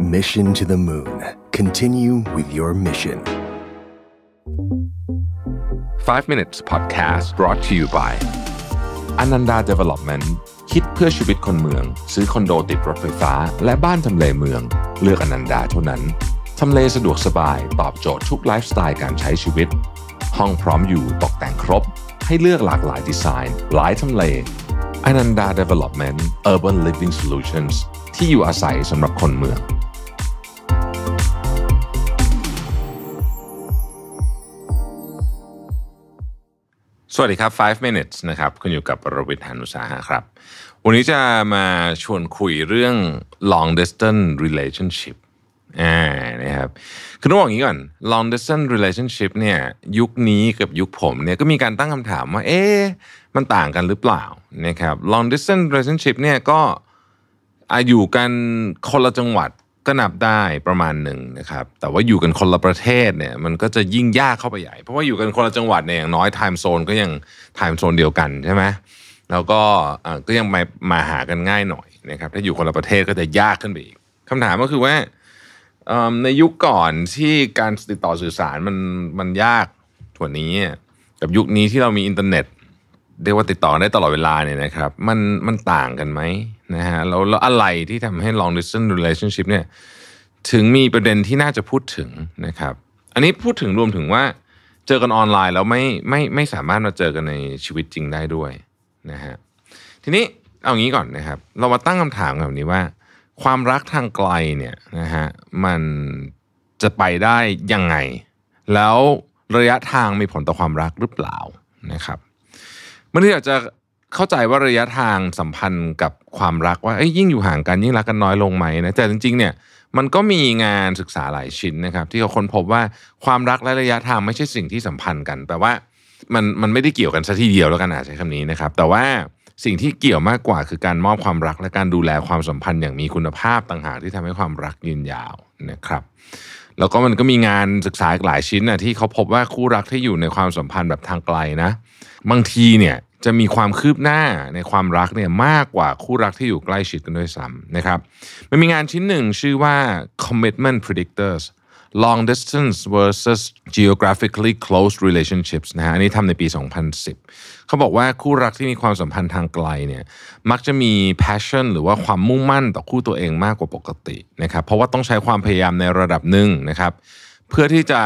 Mission to the Moon. Continue with your mission. 5 Minutes Podcast brought to you by Ananda Development คิดเพื่อชีวิตคนเมืองซื้อคอนโดติดรถไฟฟ้าและบ้านทำเลเมืองเลือกอนันดาเท่านั้นทำเลสะดวกสบายตอบโจทย์ทุกไลฟ์สไตล์การใช้ชีวิต ห้องพร้อมอยู่ตกแต่งครบ ให้เลือกหลากหลายดีไซน์หลายทำเลอนันดา Development Urban Living Solutions ที่อยู่อาศัยสำหรับคนเมือง สวัสดีครับ 5 minutes นะครับคุณอยู่กับประวิทยานุสาหะครับ วันนี้จะมาชวนคุยเรื่อง long distance relationship อ่านะครับ คือต้องบอกอย่างนี้ก่อน long distance relationship เนี่ย ยุคนี้กับยุคผมเนี่ยก็มีการตั้งคำถามว่า เอ๊มันต่างกันหรือเปล่า นะครับ long distance relationship เนี่ยก็อยู่กันคนละจังหวัดก็นับได้ประมาณหนึ่งนะครับ แต่ว่าอยู่กันคนละประเทศเนี่ยมันก็จะยิ่งยากเข้าไปใหญ่ เพราะว่าอยู่กันคนละจังหวัดเนี่ยอย่างน้อยไทม์โซนก็ยังไทม์โซนเดียวกันใช่ไหมแล้วก็ ก็ยังมามาหากันง่ายหน่อยนะครับ ถ้าอยู่คนละประเทศก็จะยากขึ้นไปอีกคำถามก็คือว่าในยุคก่อนที่การติดต่อสื่อสารมันมันยากทว่นี้ กับยุคนี้ที่เรามีอินเทอร์เน็ตเรียกว่าติดต่อได้ตลอดเวลาเนี่ยนะครับมันมันต่างกันไหมนะฮะแล้วแล้วอะไรที่ทำให้ long distance relationship เนี่ยถึงมีประเด็นที่น่าจะพูดถึงนะครับ อันนี้พูดถึงรวมถึงว่าเจอกันออนไลน์แล้วไม่ไม่ไม่สามารถมาเจอกันในชีวิตจริงได้ด้วยนะฮะทีนี้เอางี้ก่อนนะครับเรามาตั้งคำถามแบบนี้ว่าความรักทางไกลเนี่ยนะฮะมันจะไปได้ยังไง แล้วระยะทางมีผลต่อความรักหรือเปล่านะครับ มันที่อยากจะเข้าใจว่าระยะทางสัมพันธ์กับความรักว่ายิ่งอยู่ห่างกันยิ่งรักกันน้อยลงไหมนะแต่จริงๆเนี่ยมันก็มีงานศึกษาหลายชิ้นนะครับ ที่เขาค้นพบว่าความรักและระยะทางไม่ใช่สิ่งที่สัมพันธ์กันแต่ว่ามันมันไม่ได้เกี่ยวกันซะทีเดียวแล้วกันอาจใช้คำนี้นะครับ แต่ว่าสิ่งที่เกี่ยวมากกว่าคือการมอบความรักและการดูแลความสัมพันธ์อย่างมีคุณภาพต่างหากที่ทำให้ความรักยืนยาวนะครับแล้วก็มันก็มีงานศึกษาหลายชิ้นนะที่เขาพบว่าคู่รักที่อยู่ในความสัมพันธ์แบบทางไกลนะบางทีเนี่ยจะมีความคืบหน้าในความรักเนี่ยมากกว่าคู่รักที่อยู่ใกล้ชิดกันด้วยซ้ำนะครับมันมีงานชิ้นหนึ่งชื่อว่า commitment predictors long distance versus geographically close relationships นะฮะอันนี้ทำในปี 2010เขาบอกว่าคู่รักที่มีความสัมพันธ์ทางไกลเนี่ยมักจะมี passion หรือว่าความมุ่งมั่นต่อคู่ตัวเองมากกว่าปกตินะครับเพราะว่าต้องใช้ความพยายามในระดับหนึ่งนะครับเพื่อที่จะ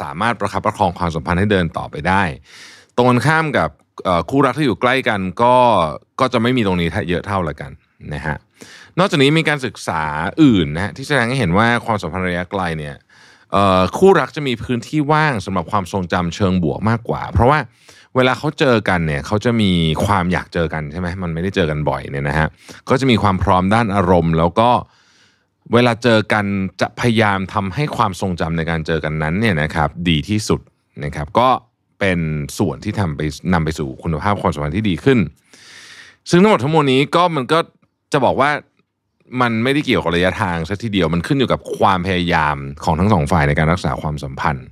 สามารถประคับประคองความสัมพันธ์ให้เดินต่อไปได้ ตรงกันข้ามกับคู่รักที่อยู่ใกล้กันก็ก็จะไม่มีตรงนี้เยอะเท่าละกันนะฮะนอกจากนี้มีการศึกษาอื่นนะที่แสดงให้เห็นว่าความสัมพันธ์ระยะไกลเนี่ยคู่รักจะมีพื้นที่ว่างสำหรับความทรงจำเชิงบวกมากกว่า เพราะว่าเวลาเขาเจอกันเนี่ยเขาจะมีความอยากเจอกันใช่ไหมมันไม่ได้เจอกันบ่อยเนี่ยนะฮะก็จะมีความพร้อมด้านอารมณ์ แล้วก็ เวลาเจอกันจะพยายามทำให้ความทรงจำในการเจอกันนั้นเนี่ยนะครับดีที่สุดนะครับก็เป็นส่วนที่ทำไปนำไปสู่คุณภาพความสัมพันธ์ที่ดีขึ้น ซึ่งทั้งหมดทั้งมวลนี้ก็มันก็จะบอกว่ามันไม่ได้เกี่ยวกับระยะทางซะทีเดียวมันขึ้นอยู่กับความพยายามของทั้งสองฝ่ายในการรักษาความสัมพันธ์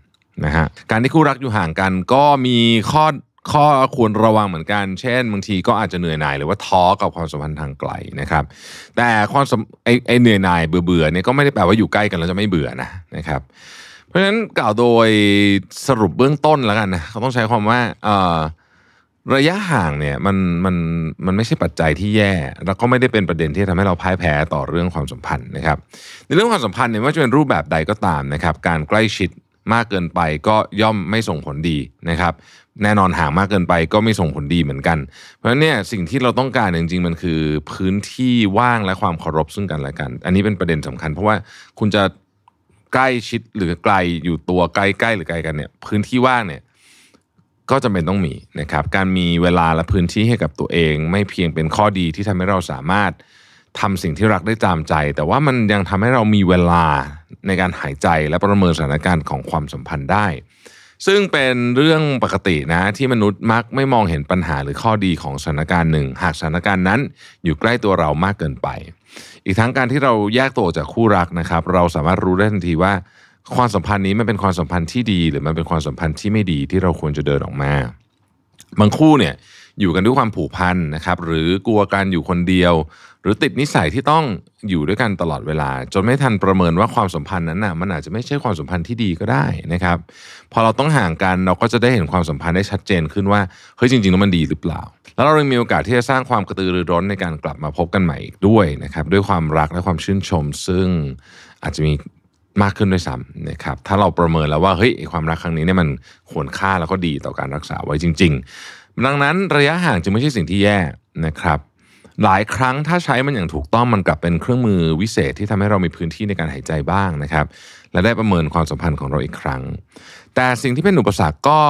นะฮะการที่คู่รักอยู่ห่างกันก็มีข้อข้อควรระวังเหมือนกัน เช่นบางทีก็อาจจะเหนื่อยหน่าย หรือว่าท้อกับความสัมพันธ์ทางไกลนะครับ แต่ความไอ้ไอเหนื่อยหน่ายเบื่อเเนี่ยก็ไม่ได้แปลว่าอยู่ใกล้กัน แล้วจะไม่เบื่อนะนะครับ เพราะฉะนั้นกล่าวโดยสรุปเบื้องต้นแล้วกันนะเขาต้องใช้ความว่าเอ่อระยะห่างเนี่ยมันมันมันไม่ใช่ปัจจัยที่แย่ แล้วก็ไม่ได้เป็นประเด็นที่ทำให้เราพ่ายแพ้ต่อเรื่องความสัมพันธ์นะครับ ในเรื่องความสัมพันธ์เนี่ยว่าจะเป็นรูปแบบใดก็ตามนะครับ การใกล้ชิดมากเกินไปก็ย่อมไม่ส่งผลดีนะครับแน่นอนห่างมากเกินไปก็ไม่ส่งผลดีเหมือนกัน เพราะฉะนั้นเนี่ยสิ่งที่เราต้องการจริงๆ มันคือพื้นที่ว่างและความเคารพซึ่งกันและกัน อันนี้เป็นประเด็นสำคัญ เพราะว่าคุณจะใกล้ชิดหรือไกลอยู่ตัวใกล้ๆหรือไกลกันเนี่ยพื้นที่ว่างเนี่ยก็จำเป็นต้องมีนะครับ การมีเวลาและพื้นที่ให้กับตัวเอง ไม่เพียงเป็นข้อดีที่ทำให้เราสามารถทำสิ่งที่รักได้ตามใจ แต่ว่ามันยังทำให้เรามีเวลาในการหายใจและประเมินสถานการณ์ของความสัมพันธ์ได้ซึ่งเป็นเรื่องปกตินะที่มนุษย์มักไม่มองเห็นปัญหาหรือข้อดีของสถานการณ์หนึ่ง หากสถานการณ์นั้นอยู่ใกล้ตัวเรามากเกินไป อีกทั้งการที่เราแยกตัวจากคู่รักนะครับ เราสามารถรู้ได้ทันทีว่า ความสัมพันธ์นี้มันเป็นความสัมพันธ์ที่ดี หรือมันเป็นความสัมพันธ์ที่ไม่ดีที่เราควรจะเดินออกมา บางคู่เนี่ยอยู่กันด้วยความผูกพันนะครับ หรือกลัวการอยู่คนเดียว หรือติดนิสัยที่ต้องอยู่ด้วยกันตลอดเวลา จนไม่ทันประเมินว่าความสัมพันธ์นั้นนะ่ะมันอาจจะไม่ใช่ความสัมพันธ์ที่ดีก็ได้นะครับ พอเราต้องห่างกันเราก็จะได้เห็นความสัมพันธ์ได้ชัดเจนขึ้นว่าเฮ้ยจริงๆแล้วมันดีหรือเปล่า แล้วเรายังมีโอกาสที่จะสร้างความกระตือรือร้นในการกลับมาพบกันใหม่อีกด้วยนะครับด้วยความรักและความชื่นชม ซึ่งอาจจะมีมากขึ้นด้วยซ้ำนะครับ ถ้าเราประเมินแล้วว่าเฮ้ยความรักครั้งนี้เนี่ยมันควรค่าแล้วก็ดีต่อการรักษาไว้จริง ๆดังนั้นระยะห่างจึงไม่ใช่สิ่งที่แย่นะครับ หลายครั้งถ้าใช้มันอย่างถูกต้องมันกลับเป็นเครื่องมือวิเศษ ที่ทำให้เรามีพื้นที่ในการหายใจบ้างนะครับ และได้ประเมินความสัมพันธ์ของเราอีกครั้ง แต่สิ่งที่เป็นอุปสรรคก็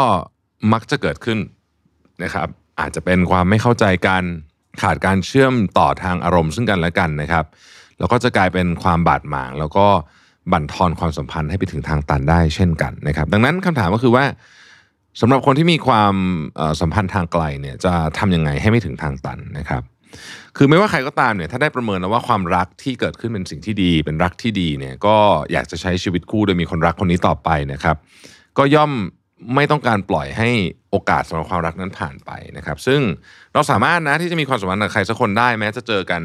มักจะเกิดขึ้นนะครับ อาจจะเป็นความไม่เข้าใจกัน ขาดการเชื่อมต่อทางอารมณ์ซึ่งกันและกันนะครับแล้วก็จะกลายเป็นความบาดหมาง แล้วก็บั่นทอนความสัมพันธ์ให้ไปถึงทางตันได้เช่นกันนะครับ ดังนั้นคำถามก็คือว่าสำหรับคนที่มีความสัมพันธ์ทางไกลเนี่ยจะทำยังไงให้ไม่ถึงทางตันนะครับ คือไม่ว่าใครก็ตามเนี่ยถ้าได้ประเมินแล้วว่าความรักที่เกิดขึ้นเป็นสิ่งที่ดี เป็นรักที่ดีเนี่ยก็อยากจะใช้ชีวิตคู่โดยมีคนรักคนนี้ต่อไปนะครับ ก็ย่อมไม่ต้องการปล่อยให้โอกาสสำหรับความรักนั้นผ่านไปนะครับ ซึ่งเราสามารถนะที่จะมีความสัมพันธ์กับใครสักคนได้ แม้จะเจอกัน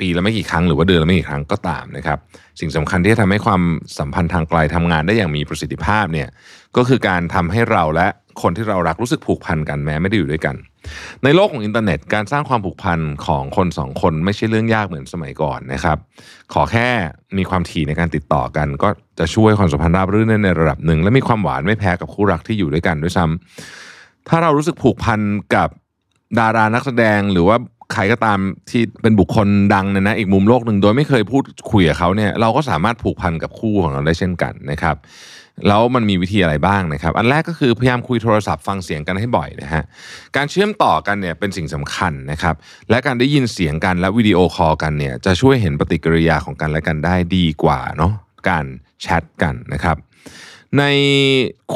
ปีละไม่กี่ครั้งหรือว่าเดือนละไม่กี่ครั้งก็ตามนะครับ สิ่งสำคัญที่จะทำให้ความสัมพันธ์ทางไกลทำงานได้อย่างมีประสิทธิภาพเนี่ยก็คือการทำให้เราและคนที่เรารักรู้สึกผูกพันกันแม้ไม่ได้อยู่ด้วยกัน ในโลกของอินเทอร์เน็ต การสร้างความผูกพันของคนสองคนไม่ใช่เรื่องยากเหมือนสมัยก่อนนะครับ ขอแค่มีความถี่ในการติดต่อกัน ก็จะช่วยความสัมพันธ์ราบรื่นในระดับหนึ่ง และมีความหวานไม่แพ้กับคู่รักที่อยู่ด้วยกันด้วยซ้ำ ถ้าเรารู้สึกผูกพันกับดารานักแสดงหรือว่าใครก็ตามที่เป็นบุคคลดังเนี่ยนะอีกมุมโลกหนึ่งโดยไม่เคยพูดคุยกับเขาเนี่ยเราก็สามารถผูกพันกับคู่ของเราได้เช่นกันนะครับแล้วมันมีวิธีอะไรบ้างนะครับ อันแรกก็คือพยายามคุยโทรศัพท์ฟังเสียงกันให้บ่อยนะฮะการเชื่อมต่อกันเนี่ยเป็นสิ่งสำคัญนะครับและการได้ยินเสียงกันและวิดีโอคอลกันเนี่ย จะช่วยเห็นปฏิกิริยาของกันและกันได้ดีกว่าเนาะการแชทกันนะครับใน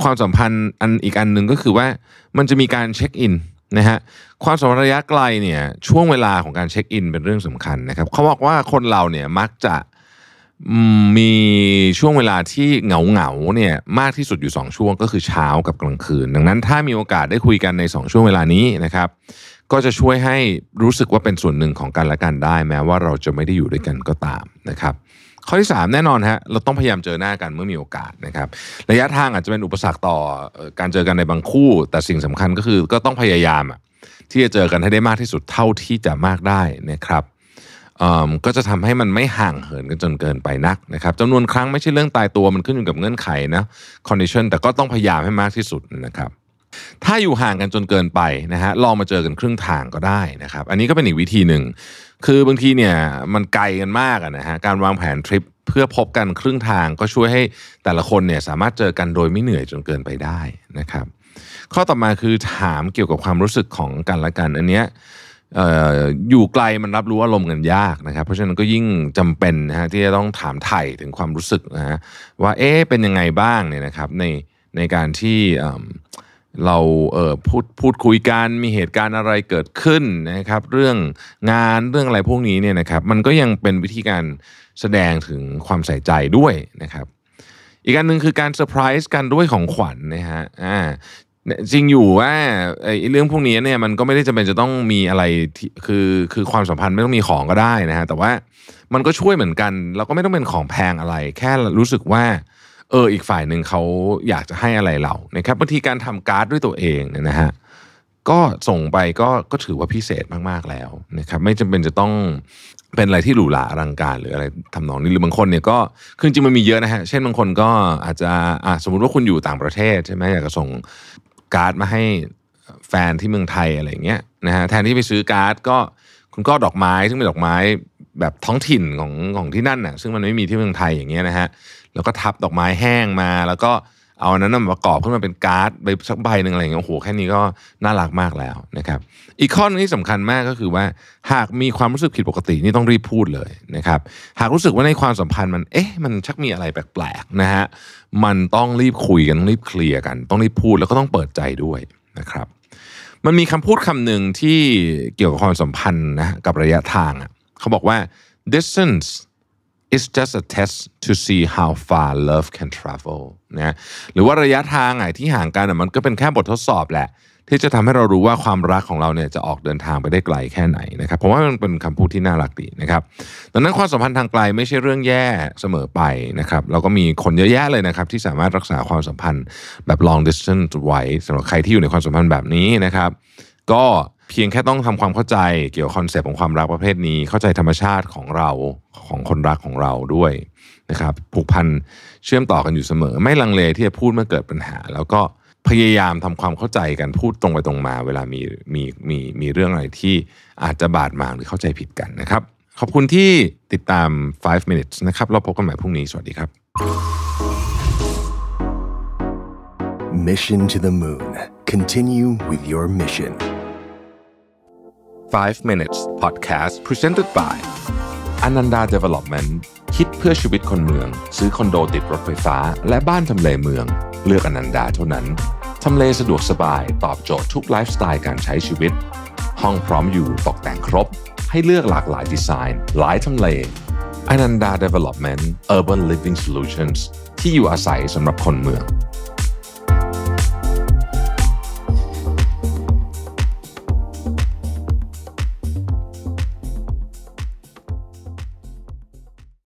ความสัมพันธ์อันอีกอันหนึ่งก็คือว่ามันจะมีการเช็คอินนะฮะความสัมพันธ์ระยะไกลเนี่ยช่วงเวลาของการเช็คอินเป็นเรื่องสำคัญนะครับเขาบอกว่าคนเราเนี่ยมักจะมีช่วงเวลาที่เหงาเหงาเนี่ยมากที่สุดอยู่ 2 ช่วงก็คือเช้ากับกลางคืน ดังนั้นถ้ามีโอกาสได้คุยกันใน 2 ช่วงเวลานี้นะครับก็จะช่วยให้รู้สึกว่าเป็นส่วนหนึ่งของกันและกันได้แม้ว่าเราจะไม่ได้อยู่ด้วยกันก็ตามนะครับข้อที่3แน่นอนฮะเราต้องพยายามเจอหน้ากันเมื่อมีโอกาสนะครับ ระยะทางอาจจะเป็นอุปสรรคต่อการเจอกันในบางคู่ แต่สิ่งสำคัญก็คือก็ต้องพยายามที่จะเจอกันให้ได้มากที่สุดเท่าที่จะมากได้นะครับก็จะทำให้มันไม่ห่างเหินกันจนเกินไปนักนะครับจำนวนครั้งไม่ใช่เรื่องตายตัวมันขึ้นอยู่กับเงื่อนไขนะคอนดิชันแต่ก็ต้องพยายามให้มากที่สุดนะครับถ้าอยู่ห่างกันจนเกินไปนะฮะลองมาเจอกันครึ่งทางก็ได้นะครับ อันนี้ก็เป็นอีกวิธีหนึ่ง คือบางทีเนี่ยมันไกลกันมากนะฮะการวางแผนทริปเพื่อพบกันครึ่งทางก็ช่วยให้แต่ละคนเนี่ยสามารถเจอกันโดยไม่เหนื่อยจนเกินไปได้นะครับข้อต่อมาคือถามเกี่ยวกับความรู้สึกของกันและกันอันเนี้ยอยู่ไกลมันรับรู้อารมณ์กันยากนะครับ เพราะฉะนั้นก็ยิ่งจำเป็นนะฮะที่จะต้องถามไถ่ถึงความรู้สึกนะฮะว่าเอ๊ะเป็นยังไงบ้างเนี่ยนะครับในในการที่เราเออพูดพูดคุยกันมีเหตุการณ์อะไรเกิดขึ้นนะครับ เรื่องงานเรื่องอะไรพวกนี้เนี่ยนะครับมันก็ยังเป็นวิธีการแสดงถึงความใส่ใจด้วยนะครับ อีกการหนึ่งคือการเซอร์ไพรส์กันด้วยของขวัญนะฮะอ่าจริงอยู่ว่าไอ้เรื่องพวกนี้เนี่ยมันก็ไม่ได้จำเป็นจะต้องมีอะไรคือคือความสัมพันธ์ไม่ต้องมีของก็ได้นะฮะแต่ว่ามันก็ช่วยเหมือนกันแล้วก็ไม่ต้องเป็นของแพงอะไร แค่รู้สึกว่าเออ อีกฝ่ายหนึ่งเขาอยากจะให้อะไรเรา นะครับบางทีการทำการ์ดด้วยตัวเองเนี่ยนะฮะ ก็ส่งไปก็ก็ถือว่าพิเศษมากๆแล้วนะครับ ไม่จำเป็นจะต้องเป็นอะไรที่หรูหราอลังการ หรืออะไรทำนองนี้ หรือบางคนเนี่ยก็คือจริงมันมีเยอะนะฮะ เช่นบางคนก็อาจจะอ่าสมมุติว่าคุณอยู่ต่างประเทศใช่ไหมอยากจะส่งการ์ดมาให้แฟนที่เมืองไทยอะไรเงี้ยนะฮะ แทนที่ไปซื้อการ์ดก็คุณก็ดอกไม้ ซึ่งเป็นดอกไม้แบบท้องถิ่นของของที่นั่นน่ะซึ่งมันไม่มีที่เมืองไทยอย่างเงี้ยนะฮะแล้วก็ทับดอกไม้แห้งมา แล้วก็เอานั้นมาประกอบขึ้นมาเป็นการ์ดใบสักใบหนึ่งอะไรอย่างเงี้ยโอ้โหแค่นี้ก็น่ารักมากแล้วนะครับอีกข้อนึงที่สำคัญมากก็คือว่า หากมีความรู้สึกผิดปกตินี่ต้องรีบพูดเลยนะครับหากรู้สึกว่าในความสัมพันธ์มันเอ๊ะมันชักมีอะไรแปลกๆนะฮะมันต้องรีบคุยกันต้องรีบเคลียร์กันต้องรีบพูดแล้วก็ต้องเปิดใจด้วยนะครับมันมีคำพูดคำนึงที่เกี่ยวกับความสัมพันธ์นะกับระยะทางอ่ะเขาบอกว่า distance it's just a test to see how far love can travel นะหรือว่าระยะทางไหนที่ห่างกันมันก็เป็นแค่บททดสอบแหละที่จะทำให้เรารู้ว่าความรักของเราเนี่ยจะออกเดินทางไปได้ไกลแค่ไหนนะครับผมว่ามันเป็นคำพูดที่น่ารักดีนะครับดังนั้นความสัมพันธ์ทางไกลไม่ใช่เรื่องแย่เสมอไปนะครับเราก็มีคนเยอะแยะเลยนะครับที่สามารถรักษาความสัมพันธ์แบบ long distance ไว้สำหรับใครที่อยู่ในความสัมพันธ์แบบนี้นะครับก็เพียงแค่ต้องทำความเข้าใจเกี่ยวกับคอนเซปต์ของความรักประเภทนี้ เข้าใจธรรมชาติของเราของคนรักของเราด้วยนะครับผูกพันเชื่อมต่อกันอยู่เสมอ ไม่ลังเลที่จะพูดเมื่อเกิดปัญหา แล้วก็พยายามทำความเข้าใจกันพูดตรงไปตรงมา เวลามีมีมีมีเรื่องอะไรที่อาจจะบาดหมางหรือเข้าใจผิดกันนะครับขอบคุณที่ติดตาม 5 minutes นะครับเราพบกันใหม่พรุ่งนี้สวัสดีครับ Mission to the Moon Continue with your mission 5 minutes podcast presented by Ananda Development คิดเพื่อชีวิตคนเมือง ซื้อคอนโดติดรถไฟฟ้า และบ้านทำเลเมือง เลือกอนันดาเท่านั้นทำเลสะดวกสบายตอบโจทย์ทุกไลฟ์สไตล์การใช้ชีวิต ห้องพร้อมอยู่ตกแต่งครบ ให้เลือกหลากหลายดีไซน์หลายทำเลอนันดา Development Urban Living Solutions ที่อยู่อาศัยสำหรับคนเมือง